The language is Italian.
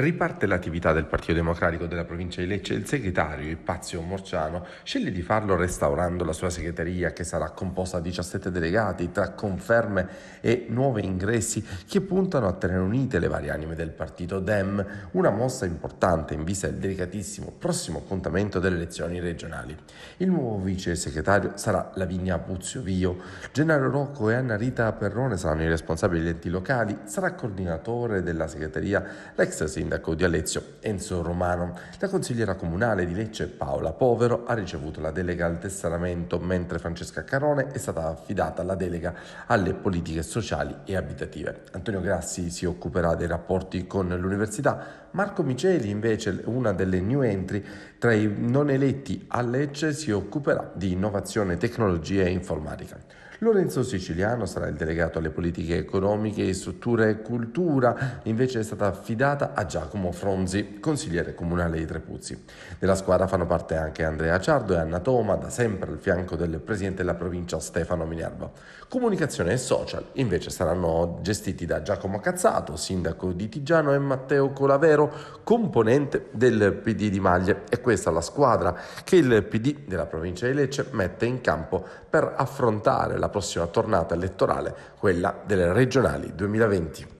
Riparte l'attività del Partito Democratico della provincia di Lecce il segretario Ipazio Morciano sceglie di farlo restaurando la sua segreteria che sarà composta da 17 delegati tra conferme e nuovi ingressi che puntano a tenere unite le varie anime del partito Dem, una mossa importante in vista del delicatissimo prossimo appuntamento delle elezioni regionali. Il nuovo vice segretario sarà Lavinia Puzio Vio, Gennaro Rocco e Anna Rita Perrone saranno i responsabili degli enti locali, sarà coordinatore della segreteria l'ex sindaco sindaco di Alezio, Enzo Romano. La consigliera comunale di Lecce, Paola Povero, ha ricevuto la delega al testamento, mentre Francesca Carone è stata affidata la delega alle politiche sociali e abitative. Antonio Grassi si occuperà dei rapporti con l'università, Marco Miceli invece, una delle new entry tra i non eletti a Lecce, si occuperà di innovazione, tecnologia e informatica. Lorenzo Siciliano sarà il delegato alle politiche economiche, strutture e cultura, invece è stata affidata a Giacomo Fronzi, consigliere comunale di Trepuzzi. Della squadra fanno parte anche Andrea Ciardo e Anna Toma, da sempre al fianco del presidente della provincia Stefano Minerva. Comunicazione e social invece saranno gestiti da Giacomo Cazzato, sindaco di Tigiano, e Matteo Colavero, componente del PD di Maglie. E questa è la squadra che il PD della provincia di Lecce mette in campo per affrontare la prossima tornata elettorale, quella delle regionali 2020.